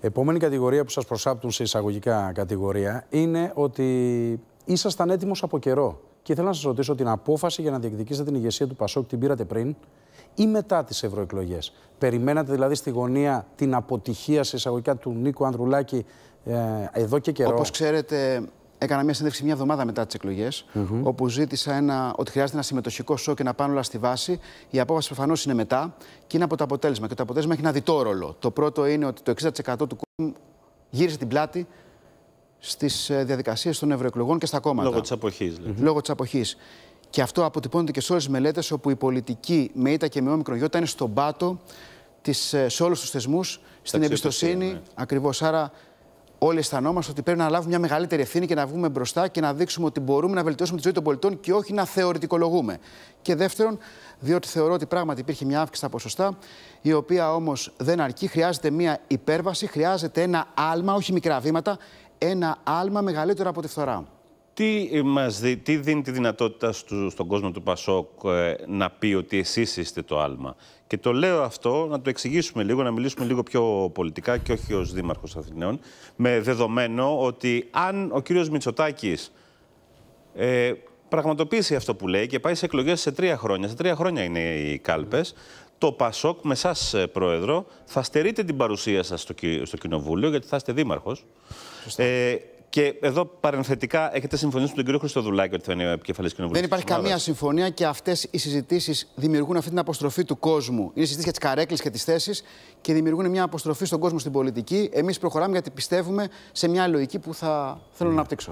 Επόμενη κατηγορία που σας προσάπτουν σε εισαγωγικά κατηγορία είναι ότι ήσασταν έτοιμος από καιρό. Και ήθελα να σας ρωτήσω την απόφαση για να διεκδικήσετε την ηγεσία του Πασόκ την πήρατε πριν ή μετά τις ευρωεκλογές. Περιμένατε δηλαδή στη γωνία την αποτυχία σε εισαγωγικά του Νίκου Ανδρουλάκη ε, εδώ και καιρό. Όπως ξέρετε Έκανα μια συνέντευξη μια εβδομάδα μετά τις εκλογές, όπου ζήτησα ένα, ότι χρειάζεται ένα συμμετοχικό σοκ και να πάνε όλα στη βάση. Η απόφαση προφανώς είναι μετά και είναι από το αποτέλεσμα. Και το αποτέλεσμα έχει ένα διτό ρόλο. Το πρώτο είναι ότι το 60% του κόσμου γύρισε την πλάτη στις ε, διαδικασίες των ευρωεκλογών και στα κόμματα. Λόγω της αποχής. Δηλαδή. Λόγω της αποχής. Και αυτό αποτυπώνεται και σε όλες τις μελέτες, όπου η πολιτική με ήττα και με όμικρο γιώτα είναι στον πάτο της, ε, σε όλους τους θεσμούς, στην εμπιστοσύνη. Ναι. Ακριβώς. Άρα όλοι αισθανόμαστε ότι πρέπει να λάβουμε μια μεγαλύτερη ευθύνη και να βγούμε μπροστά και να δείξουμε ότι μπορούμε να βελτιώσουμε τη ζωή των πολιτών και όχι να θεωρητικολογούμε. Και δεύτερον, διότι θεωρώ ότι πράγματι υπήρχε μια αύξηση στα ποσοστά, η οποία όμως δεν αρκεί. Χρειάζεται μια υπέρβαση, χρειάζεται ένα άλμα, όχι μικρά βήματα, ένα άλμα μεγαλύτερο από τη φθορά. Τι, μας δι... δίνει τη δυνατότητα στο... στον κόσμο του Πασόκ ε, να πει ότι εσείς είστε το άλμα. Και το λέω αυτό να το εξηγήσουμε λίγο, να μιλήσουμε λίγο πιο πολιτικά και όχι ως Δήμαρχος Αθηναίων, με δεδομένο ότι αν ο κύριος Μητσοτάκης ε, πραγματοποιήσει αυτό που λέει και πάει σε εκλογές σε τρία χρόνια, σε τρία χρόνια είναι οι κάλπες, το Πασόκ με εσά, πρόεδρο θα στερείτε την παρουσία σας στο, στο κοινοβούλιο γιατί θα είστε δήμαρχος. Ε, και εδώ παρενθετικά έχετε συμφωνήσει με τον κύριο Χρυστοδουλάκη ότι θα είναι επικεφαλή κοινοβουλίου. Δεν υπάρχει καμία συμφωνία και αυτές οι συζητήσεις δημιουργούν αυτή την αποστροφή του κόσμου. Είναι συζητήσει για τις καρέκλες και τις θέσεις και δημιουργούν μια αποστροφή στον κόσμο στην πολιτική. Εμείς προχωράμε γιατί πιστεύουμε σε μια λογική που θα θέλω να αναπτύξω.